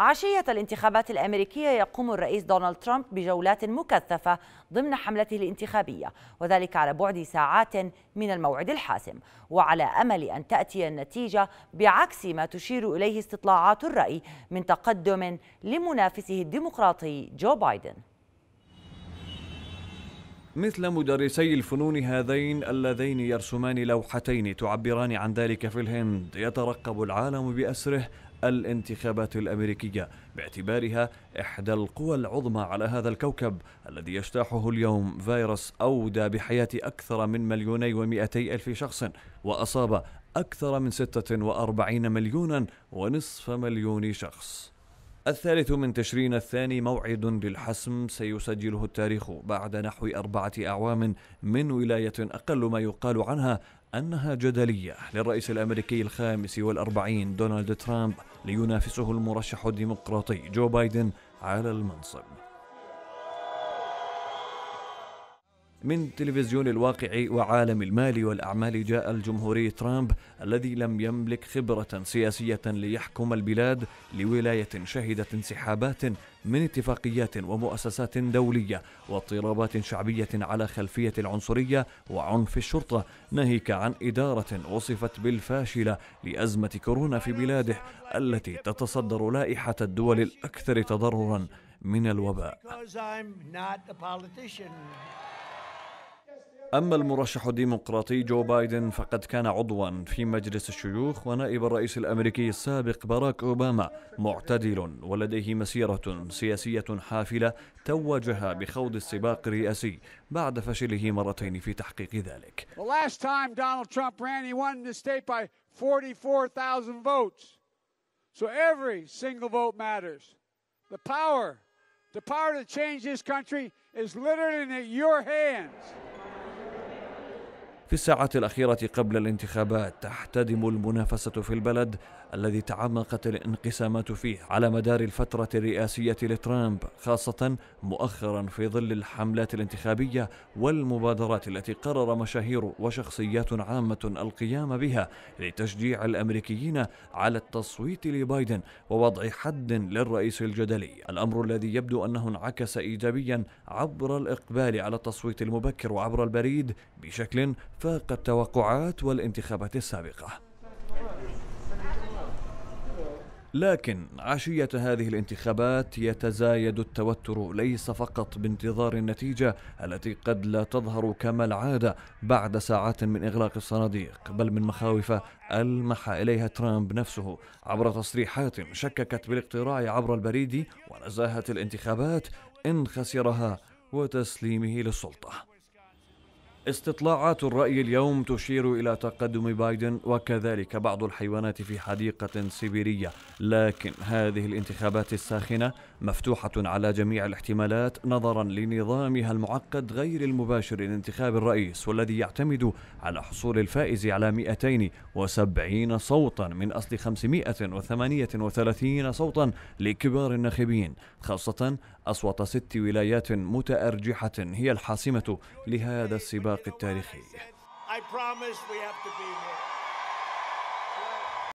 عشية الانتخابات الأمريكية يقوم الرئيس دونالد ترامب بجولات مكثفة ضمن حملته الانتخابية وذلك على بعد ساعات من الموعد الحاسم وعلى أمل أن تأتي النتيجة بعكس ما تشير إليه استطلاعات الرأي من تقدم لمنافسه الديمقراطي جو بايدن مثل مدرسي الفنون هذين اللذين يرسمان لوحتين تعبران عن ذلك في الهند يترقب العالم بأسره الانتخابات الامريكيه باعتبارها احدى القوى العظمى على هذا الكوكب الذي يجتاحه اليوم فيروس اودى بحياه اكثر من مليوني ومئتي الف شخص واصاب اكثر من 46 مليونا ونصف مليون شخص الثالث من تشرين الثاني موعد للحسم سيسجله التاريخ بعد نحو أربعة أعوام من ولاية أقل ما يقال عنها أنها جدلية للرئيس الأمريكي الخامس والأربعين دونالد ترامب لينافسه المرشح الديمقراطي جو بايدن على المنصب من تلفزيون الواقع وعالم المال والأعمال جاء الجمهوري ترامب الذي لم يملك خبرة سياسية ليحكم البلاد لولاية شهدت انسحابات من اتفاقيات ومؤسسات دولية واضطرابات شعبية على خلفية العنصرية وعنف الشرطة ناهيك عن إدارة وصفت بالفاشلة لأزمة كورونا في بلاده التي تتصدر لائحة الدول الأكثر تضررا من الوباء أما المرشح الديمقراطي جو بايدن فقد كان عضوا في مجلس الشيوخ ونائب الرئيس الأمريكي السابق باراك أوباما معتدل ولديه مسيرة سياسية حافلة توجها بخوض السباق الرئاسي بعد فشله مرتين في تحقيق ذلك. The last time Donald Trump ran, he won the state by 44,000 votes. So every single vote matters. The power, the power to change this country is literally in your hands. في الساعات الأخيرة قبل الانتخابات تحتدم المنافسة في البلد الذي تعمقت الانقسامات فيه على مدار الفترة الرئاسية لترامب خاصة مؤخرا في ظل الحملات الانتخابية والمبادرات التي قرر مشاهير وشخصيات عامة القيام بها لتشجيع الأمريكيين على التصويت لبايدن ووضع حد للرئيس الجدلي الأمر الذي يبدو أنه انعكس إيجابيا عبر الإقبال على التصويت المبكر وعبر البريد بشكل فاق التوقعات والانتخابات السابقة لكن عشية هذه الانتخابات يتزايد التوتر ليس فقط بانتظار النتيجة التي قد لا تظهر كما العادة بعد ساعات من إغلاق الصناديق بل من مخاوف ألمح إليها ترامب نفسه عبر تصريحات شككت بالاقتراع عبر البريد ونزاهة الانتخابات إن خسرها وتسليمه للسلطة استطلاعات الرأي اليوم تشير إلى تقدم بايدن وكذلك بعض الحيوانات في حديقة سيبيرية، لكن هذه الانتخابات الساخنة مفتوحة على جميع الاحتمالات نظرا لنظامها المعقد غير المباشر لانتخاب الرئيس والذي يعتمد على حصول الفائز على 270 صوتا من أصل 538 صوتا لكبار الناخبين، خاصة أصوات ست ولايات متأرجحة هي الحاسمة لهذا السباق السياق التاريخي